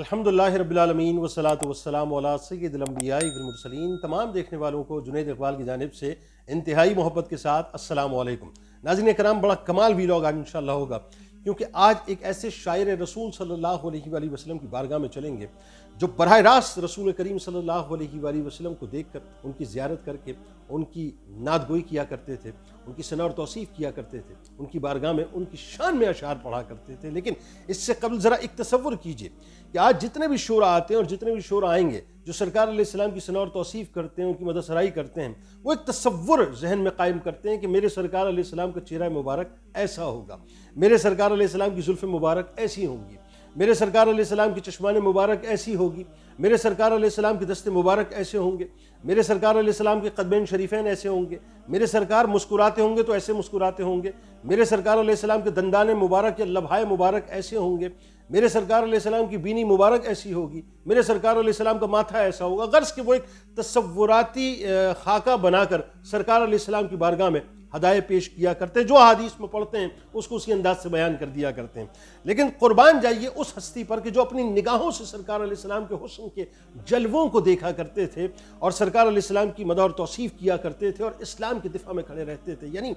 अलहमदिल्ला रबीआलमीन वसलात वसलाम सैदम्बियामरसलिन तमाम देखने वालों को जुनेद इकबाल की जानब से इंतहाई मोहब्बत के साथ असलकम नाजिन कराम बड़ा कमाल भी लॉग आज इन होगा क्योंकि आज एक ऐसे शायर रसूल सल्ला वसलम की बारगाह में चलेंगे जो बरह रास्त रसूल करीम सल्ला वसलम को देख कर उनकी ज्यारत करके उनकी नाद गोई किया करते थे उनकी सना और तोसीफ़ किया करते थे उनकी बारगाह में उनकी शान में अशार पढ़ा करते थे लेकिन इससे कबल ज़रा एक तस्वुर कीजिए कि आज जितने भी शोर आते हैं और जितने भी शोर आएंगे जो सरकार आसमाम की सना और तोसीफ़ करते हैं उनकी मदसराई करते हैं वो एक तस्वुर जहन में कायम करते हैं कि मेरे सरकार आसमाम का चेहरा मुबारक ऐसा होगा मेरे सरकार आसमाम की जुल्फ़ मुबारक ऐसी होंगी मेरे सरकार सलाम की चश्मान मुबारक ऐसी होगी मेरे सरकार सलाम के दस्ते मुबारक ऐसे होंगे मेरे सरकार सलाम के कदबैन शरीफें ऐसे होंगे मेरे सरकार मुस्कुराते होंगे तो ऐसे मुस्कुराते होंगे मेरे सरकार सलाम के दंदान मुबारक या लभाए मुबारक ऐसे होंगे मेरे सरकार सलाम की बीनी मुबारक ऐसी होगी मेरे सरकार सलाम का माथा ऐसा होगा गर्ज कि वो एक तस्वुराती खाका बनाकर सरकार सलाम की बारगाह में हदाय पेश किया करते हैं जो अदीस में पढ़ते हैं उसको उसी अंदाज से बयान कर दिया करते हैं लेकिन कुर्बान जाइए उस हस्ती पर कि जो अपनी निगाहों से सरकार आसमाम के हुसन के जलवों को देखा करते थे और सरकार आसमाम की मदा और तोसीफ़ किया करते थे और इस्लाम के दिफा में खड़े रहते थे यानी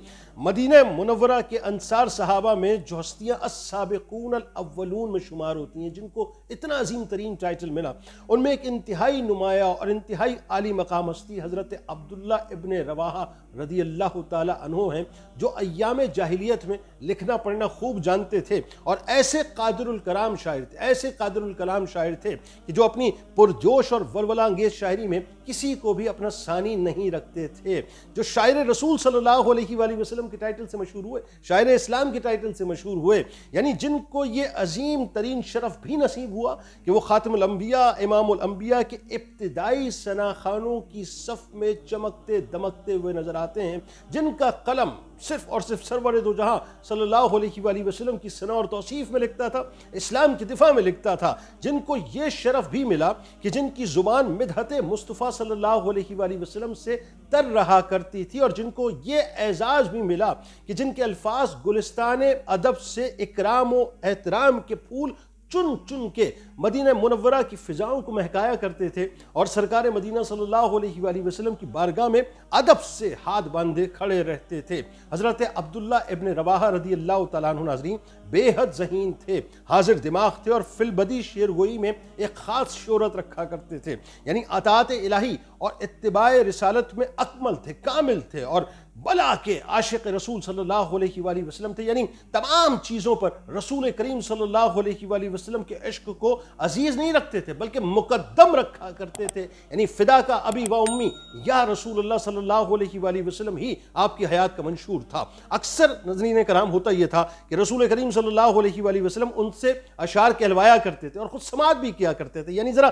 मदीना मुनवरा के अनसार सहाबा में जो हस्तियाँ असाबून अव्वलून में शुमार होती हैं जिनको इतना अजीम तरीन टाइटल मिला उनमें एक इंतहाई नुमाया और इंतहाई आली मकाम हस्ती हज़रत अब्दुल्ला इबन रवाहा रदी अल्लाह तला अनहो हैं जो अयाम जाहिलियत में लिखना पढ़ना खूब जानते थे और ऐसे कादरुल कलाम शायर थे ऐसे कादरुल कलाम शायर थे कि जो अपनी पुरजोश और वलवलांगेज शायरी में किसी को भी अपना सानी नहीं रखते थे जो शायर रसूल सल्लल्लाहु अलैहि वसल्लम के टाइटल से मशहूर हुए शायर इस्लाम के टाइटल से मशहूर हुए यानी जिनको ये अजीम तरीन शरफ भी नसीब हुआ कि वो ख़ातमलम्बिया इमामबिया के इब्तदाई सना खानों की सफ़ में चमकते दमकते हुए नज़र आते हैं जिनका कलम सिर्फ और सिर्फ सरवर दो जहाँ सल्लल्लाहु अलैहि की सना और तोसीफ़ में लिखता था इस्लाम की दिफा में लिखता था जिनको ये शरफ भी मिला कि जिनकी ज़ुबान मिधत मुस्तफ़ा सल्लल्लाहु अलैहि से तर रहा करती थी और जिनको ये एज़ाज़ भी मिला कि जिनके अल्फाज गुलस्तान अदब से इकराम एहतराम के फूल चुन चुन के मदीना मुनवरा की फ़िज़ाओं को महकाया करते थे और सरकार मदीना सल्लल्लाहु अलैहि वसल्लम की बारगाह में अदब से हाथ बांधे खड़े रहते थे हज़रत अब्दुल्ला इबन रवाहा रदी अल्लाह तन नाजरीन बेहद जहीन थे हाजिर दिमाग थे और फिलबदी शेर गोई में एक ख़ास शहरत रखा करते थे यानी अतात इलाही और इतबा रसालत में अकमल थे कामिल थे और बला के आशिक रसूल सल्लल्लाहु अलैहि वसलम थे यानी तमाम चीज़ों पर रसूल करीम सल्लल्लाहु अलैहि वसलम के इश्क को अजीज़ नहीं रखते थे बल्कि मुकदम रखा करते थे यानी फ़िदा का अबी व उम्मी या रसूल सल्लल्लाहु अलैहि ही आपकी हयात का मंशूर था अक्सर नजरीन कराम होता यह था कि रसूल करीम सल्लल्लाहु अलैहि वसल्लम उनसे अशार कहलवाया करते थे और ख़ुद समाज भी किया करते थे यानी ज़रा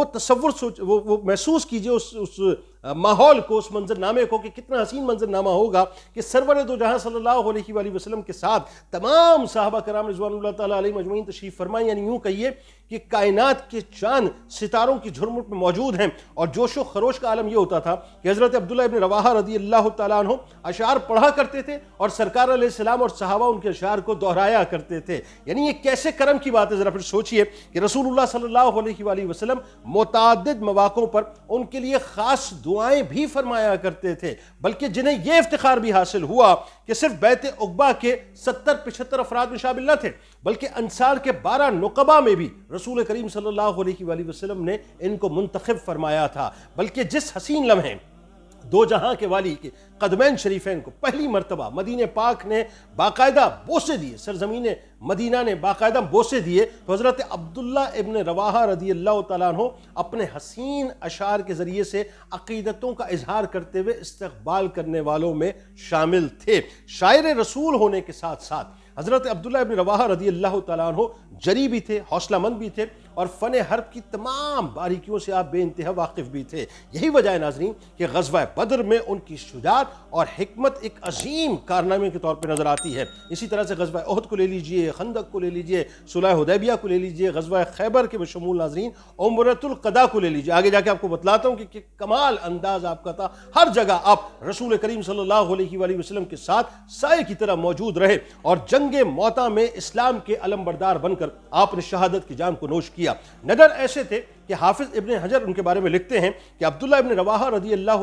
वो तस्वुर सोच वो वो महसूस कीजिए उस उस माहौल को उस मंजरनामे को कि कितना हसीन मंजरनामा होगा कि सरवर दो जहाँ सल्ला वसलम के साथ तमाम साहबा कराम रजवान तली मजमून तशरीफ़ यानी यूँ कहिए कि कायनात के चांद सितारों की झुरमुट में मौजूद हैं और जोशो खरोश का आलम यह होता था कि हज़रत अब्दुल्ला इबन रवा रदी अल्लाह तु अशार पढ़ा करते थे और सरकार सलाम और साहबा उनके अशार को दोहराया करते थे यानी ये कैसे करम की बात है ज़रा फिर सोचिए कि रसूल सल्ला वसलम वसल्लम मौाक़ों पर उनके लिए ख़ास दुआ दुआएं भी फरमाया करते थे बल्कि जिन्हें यह इफ्तार भी हासिल हुआ कि सिर्फ बैत उकबा के सत्तर पिछहत्तर अफराद में शामिल न थे बल्कि अनसार के बारह नकबा में भी रसूल करीम सल्ला वसलम ने इनको मुंतखब फरमाया था बल्कि जिस हसीन लम्हे दो जहां के वाली के कदमैन शरीफेन को पहली मरतबा मदीन पाक ने बाकायदा बोसे दिए सरजमीन मदीना ने बाकायदा बोसे दिए तो हज़रत अब्दुल्ला इबन रवाहा रदी अल्लाह तु अपने हसीन अशार के ज़रिए से अकीदतों का इजहार करते हुए इस्तबाल करने वालों में शामिल थे शायर रसूल होने के साथ साथ हज़रत अब्दुल्ला इबन रवाहा रदी अल्लाह तु जरी भी थे हौसलामंद भी थे और फ़न हरब की तमाम बारीकियों से आप बे इंतहा वाकिफ़ भी थे यही वजह नाजरीन कि गजवा बदर में उनकी शुजात और हमत एक अजीम कारनामे के तौर पर नज़र आती है इसी तरह से गजवा अहद को ले लीजिए खंदक को ले लीजिए सुलह उदैबिया को ले लीजिए गजवा खैबर के बशमूल नाजरीन उमरतुल्कदा को ले लीजिए आगे जाके आपको बतलाता हूँ कि, कि कमाल अंदाज आपका था हर जगह आप रसूल करीम सल्ला वसलम के साथ साय की तरह मौजूद रहे और जंग मौता में इस्लाम के अलमबरदार बनकर होकर आपने शहादत की जान को नोश किया नगर ऐसे थे कि हाफिज इबन हजर उनके बारे में लिखते हैं कि अब्दुल्ला इबन रवाहा रदी अल्लाह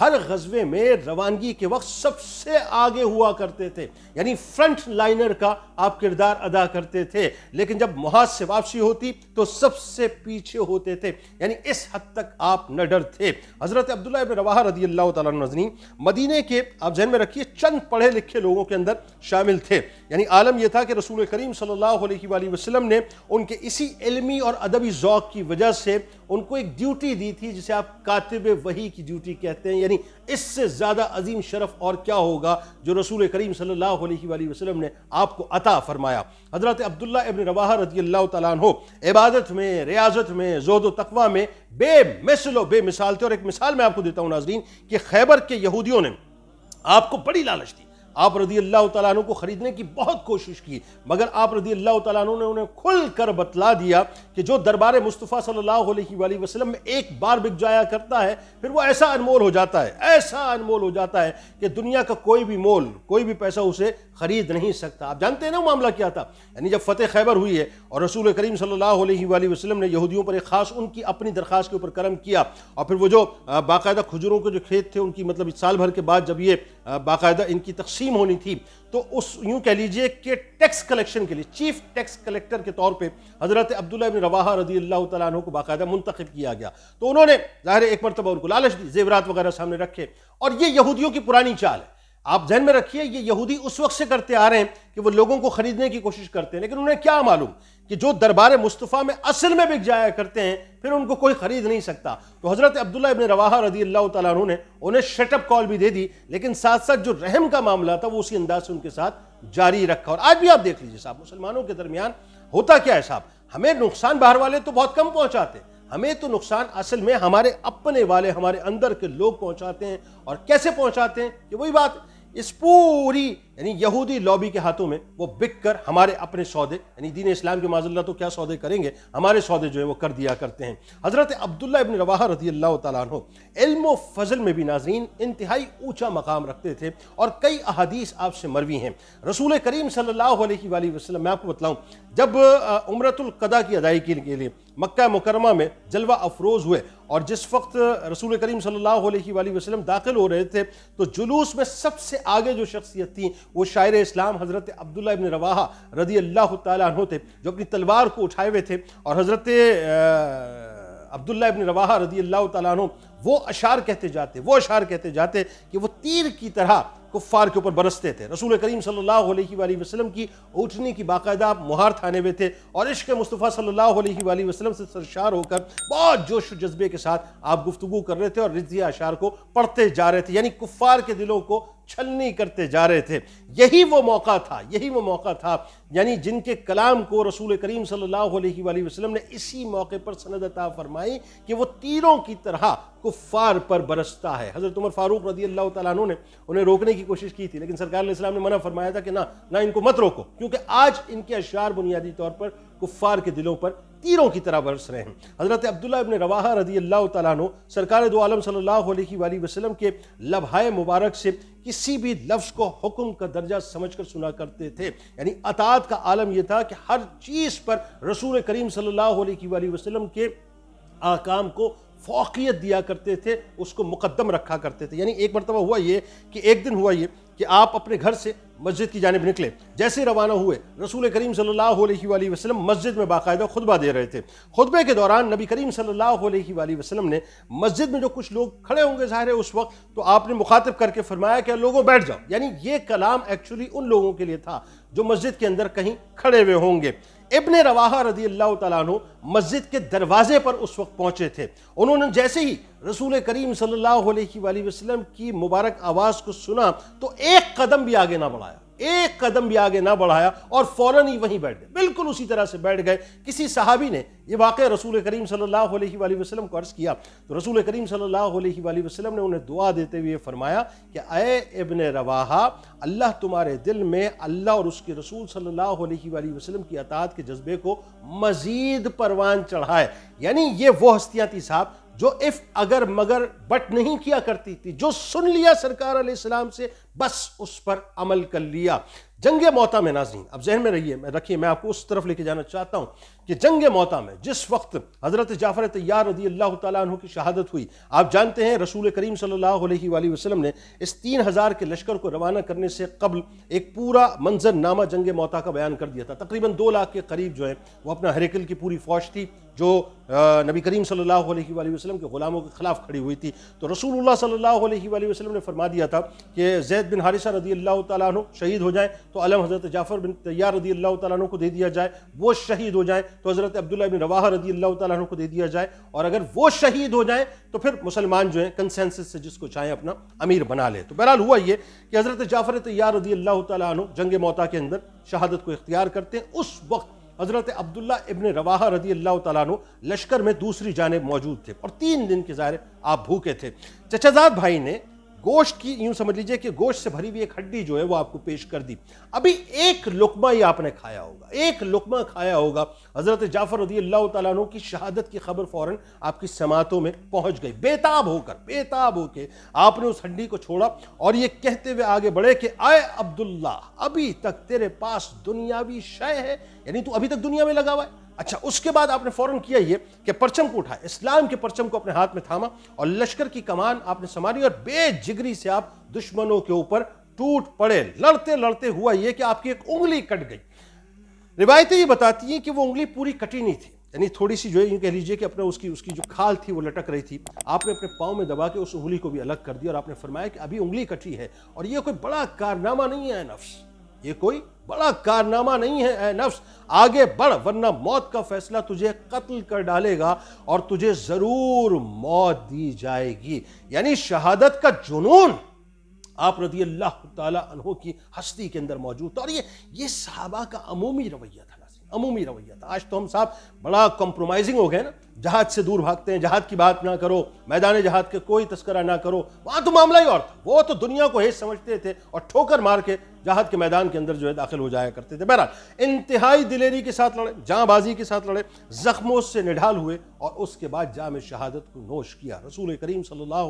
हर गजबे में रवानगी के वक्त सबसे आगे हुआ करते थे यानी फ्रंट लाइनर का आप किरदार अदा करते थे लेकिन जब मुहाज से वापसी होती तो सबसे पीछे होते थे यानी इस हद तक आप न डर थे हज़रत अब्दुल्ला इबन रवाहा रदी अल्लाह तजनी मदीने के आप जहन में रखिए चंद पढ़े लिखे लोगों के अंदर शामिल थे यानी आलम यह था कि रसूल करीम सल्ला वसलम ने उनके इसी इलमी और अदबी ओक़ की वजह से उनको एक ड्यूटी दी थी जिसे आप कातिब वही की ड्यूटी कहते हैं यानी इससे ज़्यादा अजीम शरफ और क्या होगा जो रसूल करीम सल्लल्लाहु अलैहि वसल्लम ने आपको अता फरमाया हज़रत अब्दुल्ला अबन रवा रजी अल्लाह तहो इबादत में रियाजत में जोद तकवा में बे मिसलो बे मिसाल थे और एक मिसाल मैं आपको देता हूँ नाजरीन कि खैबर के यहूदियों ने आपको बड़ी लालच दी आप रदी अल्लाह तु को ख़रीदने की बहुत कोशिश की मगर आप रदी अल्लाह तु ने उन्हें खुल कर बतला दिया कि जो दरबार मुस्तफ़ा सल्लल्लाहु वसलम में एक बार बिक जाया करता है फिर वो ऐसा अनमोल हो जाता है ऐसा अनमोल हो जाता है कि दुनिया का कोई भी मोल कोई भी पैसा उसे ख़रीद नहीं सकता आप जानते हैं ना वो मामला क्या था यानी जब फ़तेह खैबर हुई है और रसूल करीम सल्ला वसलम ने यहूदियों पर एक ख़ास उनकी अपनी दरख्वास्त के ऊपर करम किया और फिर वो जो बाकायदा खजूरों के जो खेत थे उनकी मतलब साल भर के बाद जब ये बाकायदा इनकी तकसीम तकसीम होनी थी तो उस यूं कह लीजिए कि टैक्स कलेक्शन के लिए चीफ टैक्स कलेक्टर के तौर पे हज़रत अब्दुल्ला बिन रवाहा रजी अल्लाह तु को बाकायदा मुंतखब किया गया तो उन्होंने ज़ाहिर एक मरतबा उनको लालच दी जेवरात वगैरह सामने रखे और ये यहूदियों की पुरानी चाल है आप जहन में रखिए ये यहूदी उस वक्त से करते आ रहे हैं कि वो लोगों को खरीदने की कोशिश करते हैं लेकिन उन्हें क्या मालूम कि जो दरबार मुस्तफ़ा में असल में बिक जाया करते हैं फिर उनको कोई खरीद नहीं सकता तो हज़रत अब्दुल्ला इबन रवाहा रदी अल्लाह तु ने उन्हें शटअप कॉल भी दे दी लेकिन साथ साथ जो रहम का मामला था वो उसी अंदाज से उनके साथ जारी रखा और आज भी आप देख लीजिए साहब मुसलमानों के दरमियान होता क्या है साहब हमें नुकसान बाहर वाले तो बहुत कम पहुँचाते हमें तो नुकसान असल में हमारे अपने वाले हमारे अंदर के लोग पहुंचाते हैं और कैसे पहुंचाते हैं ये वही बात है Espure यानी यहूदी लॉबी के हाथों में वो बिक कर हमारे अपने सौदे यानी दीन इस्लाम के माजल्ला तो क्या सौदे करेंगे हमारे सौदे जो है वो कर दिया करते हैं हज़रत अब्दुल्ला इबन रवाह रजी अल्लाह तु इल्म फजल में भी नाजरीन इंतहाई ऊँचा मकाम रखते थे और कई अहादीस आपसे मरवी हैं रसूल करीम सल्ला वसलम मैं आपको बताऊँ जब उमरतुल्कदा की अदायगी के लिए मक्का मुकरमा में जलवा अफरोज़ हुए और जिस वक्त रसूल करीम सल्लल्लाहु अलैहि वसल्लम दाखिल हो रहे थे तो जुलूस में सबसे आगे जो शख्सियत थी वो शायर इस्लाम हज़रत अब्दुल्ला इबन रवा रदी अल्लाह तहों थे जो अपनी तलवार को उठाए हुए थे और हज़रत अब्दुल्ला इबन रवा रदी अल्लाह तु वो अशार कहते जाते वो अशार कहते जाते कि वो तीर की तरह कुफ़ार के ऊपर बरसते थे रसूल करीम सल्लल्लाहु अलैहि वसल्म की ऊँटनी की बाकायदा मुहार थाने हुए थे और इश्क मुस्तफ़ा सल्लल्लाहु अलैहि वसल्लम से सरशार होकर बहुत जोश जज्बे के साथ आप गुफ्तु कर रहे थे और रिजिया अशार को पढ़ते जा रहे थे यानी कुफ़ार के दिलों को छलनी करते जा रहे थे यही वो मौका था यही वो मौका था यानी जिनके कलाम को रसूल करीम सल्लल्लाहु अलैहि वसल्लम ने इसी मौके पर सनदता फरमाई कि वो तीरों की तरह कुफ़ार पर बरसता है हज़रत उमर फ़ारूक रदी अल्लाह तु ने उन्हें रोकने की कोशिश की थी लेकिन सरकार इस्लाम ने मना फरमाया था कि ना ना इनको मत रोको क्योंकि आज इनके अशार बुनियादी तौर पर कुफ़ार के दिलों पर तीरों की तरह बरस रहे हैं हज़रत अब्दुल्ला इबन रवाहा रदी अल्लाह तु सरकार दो आलम सल्लल्लाहु अलैहि वसल्लम के लबहाय मुबारक से किसी भी लफ्ज़ को हुक्म का दर्जा समझ कर सुना करते थे यानी अतात का आलम यह था कि हर चीज़ पर रसूल करीम सल्लल्लाहु अलैहि वसल्लम के आकाम को फ़ौकियत दिया करते थे उसको मुकदम रखा करते थे यानी एक मरतबा हुआ ये कि एक दिन हुआ ये कि आप अपने घर से मस्जिद की जानब निकले जैसे रवाना हुए रसूल करीम सल्लल्लाहु अलैहि मस्जिद में बाकायदा खुतबा दे रहे थे खुतबे के दौरान नबी करीम सल्लल्लाहु अलैहि ने मस्जिद में जो कुछ लोग खड़े होंगे ज़ाहिर है उस वक्त तो आपने मुखातब करके फरमाया कि लोगों बैठ जाओ यानी ये कलाम एक्चुअली उन लोगों के लिए था जो मस्जिद के अंदर कहीं खड़े हुए होंगे इबन रवाहा रजी अल्लाह तु मस्जिद के दरवाजे पर उस वक्त पहुंचे थे उन्होंने जैसे ही रसूल करीम सल्लल्लाहु अलैहि वसल्लम की मुबारक आवाज़ को सुना तो एक कदम भी आगे ना बढ़ाया एक कदम भी आगे ना बढ़ाया और फौरन ही वहीं बैठ गए बिल्कुल उसी तरह से बैठ गए किसी साहबी ने यह वाक़ रसूल करीम सल्लल्लाहु अलैहि वसल्लम को अर्ज़ किया तो रसूल करीम सल्लल्लाहु अलैहि वसल्लम ने उन्हें दुआ देते हुए फरमाया कि अय इबन रवाहा अल्लाह तुम्हारे दिल में अल्लाह और उसके रसूल सल्लल्लाहु अलैहि वसल्लम की अतात के जज्बे को मज़ीद परवान चढ़ाए यानी ये वो हस्तियाँ थी साहब जो इफ अगर मगर बट नहीं किया करती थी जो सुन लिया सरकार सलाम से बस उस पर अमल कर लिया जंग मोहता में नाजी अब जहन में रहिए मैं रखिए मैं आपको उस तरफ लेके जाना चाहता हूँ कि जंग मौता में जिस वक्त हज़रत जाफ़र तैयार रदी अल्लाह तु की शहादत हुई आप जानते हैं रसूल करीम सल्ला वसलम ने इस तीन हज़ार के लश्कर को रवाना करने से कबल एक पूरा मंजरनामा जंग मौता का बयान कर दिया था तकरीबन दो लाख के करीब जो है वो अपना हरिकल की पूरी फौज थी जो नबी करीम सल्ला वसलम के ग़ुलामों के ख़िलाफ़ खड़ी हुई थी तो रसूल सल्ला वसलम ने फरमा दिया था कि जैद बिन हारिसा रदी अल्लाह तु शहीद हो जाए तो अलम हज़रत जाफ़र बिन तैयार रदी अल्लाह तु को दे दिया जाए वो शहीद हो जाए तो हज़रत अब्दुल्ला अबिन रवाह रदी अल्लाह तुम को दे दिया जाए और अगर वो शहीद हो जाए तो फिर मुसलमान जो है कंसेंसिस से जिसको चाहें अपना अमीर बना ले तो बहरहाल हुआ ये कि हज़रत जाफ़र तैयार रदी अल्लाह तु जंग मौता के अंदर शहादत को इख्तियार करते हैं उस वक्त हज़रत अब्दुल्ला इबन रवाह रदी अल्लाह तु लश्कर में दूसरी जानब मौजूद थे और तीन दिन के ज़ाहिर आप भूखे थे चचाजाद भाई ने गोश्त की यूं समझ लीजिए कि गोश्त से भरी हुई एक हड्डी जो है वो आपको पेश कर दी अभी एक लुकमा ही आपने खाया होगा एक लुकमा खाया होगा हज़रत जाफ़र रदी अल्लाह तु की शहादत की खबर फौरन आपकी समातों में पहुंच गई बेताब होकर बेताब होकर आपने उस हड्डी को छोड़ा और ये कहते हुए आगे बढ़े कि आए अब्दुल्ला अभी तक तेरे पास दुनियावी शय है यानी तू अभी तक दुनिया में लगा हुआ है अच्छा उसके बाद आपने फौरन किया ये कि परचम को उठाया इस्लाम के परचम को अपने हाथ में थामा और लश्कर की कमान आपने संभाली और बेजिगरी से आप दुश्मनों के ऊपर टूट पड़े लड़ते लड़ते हुआ यह कि आपकी एक उंगली कट गई रिवायतें ये बताती हैं कि वो उंगली पूरी कटी नहीं थी यानी थोड़ी सी जो है यूँ कह लीजिए कि अपने उसकी उसकी जो खाल थी वो लटक रही थी आपने अपने पाँव में दबा के उस उंगली को भी अलग कर दिया और आपने फरमाया कि अभी उंगली कटी है और ये कोई बड़ा कारनामा नहीं है नफ्स ये कोई बड़ा कारनामा नहीं है ए नफ्स आगे बढ़ वरना मौत का फैसला तुझे कत्ल कर डालेगा और तुझे ज़रूर मौत दी जाएगी यानी शहादत का जुनून आप रदी अल्लाह तहों की हस्ती के अंदर मौजूद था और ये ये साहबा का अमूमी रवैया था अमूमी रवैया था आज तो हम साहब बड़ा कॉम्प्रोमाइजिंग हो गए ना जहाज से दूर भागते हैं जहाज की बात ना करो मैदान जहाज के कोई तस्करा ना करो वहां तो मामला ही और था वो तो दुनिया को हेज समझते थे और ठोकर मार के जहाज के मैदान के अंदर जो है दाखिल हो जाया करते थे बहरहाल इंतहाई दिलेरी के साथ लड़े जाँबाजी के साथ लड़े जख्मों से निढाल हुए और उसके बाद जाम शहादत को नोश किया रसूल करीम सल्ला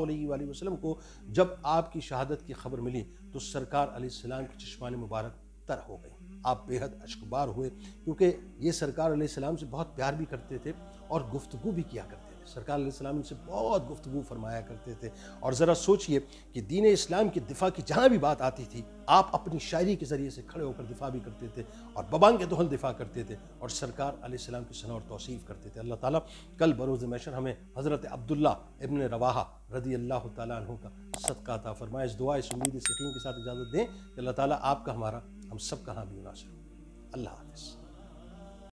वसलम को जब आपकी शहादत की खबर मिली तो सरकार सलाम की चश्मान मुबारक तर हो गई आप बेहद अशकबार हुए क्योंकि ये सरकार सलाम से बहुत प्यार भी करते थे और गुफ्तु भी किया करते थे सरकार सलाम इनसे बहुत गुफ्तु फरमाया करते थे और ज़रा सोचिए कि दीन इस्लाम के दिफा की जहाँ भी बात आती थी आप अपनी शायरी के ज़रिए से खड़े होकर दिफा भी करते थे और बबान के दोहल दिफा करते थे और सरकार सलाम की सन और तोसीफ़ करते थे अल्लाह ताली कल बरोज़ मैशर हमें हज़रत अब्दुल्ला इबन रवाहा रदी अल्लाह तुम का सदका था फरमाए इस दुआ इस उम्मीद इस के साथ इजाज़त दें कि अल्लाह ताली आपका हमारा हम सब का हामिल नासिर अल्लाह हाफिज़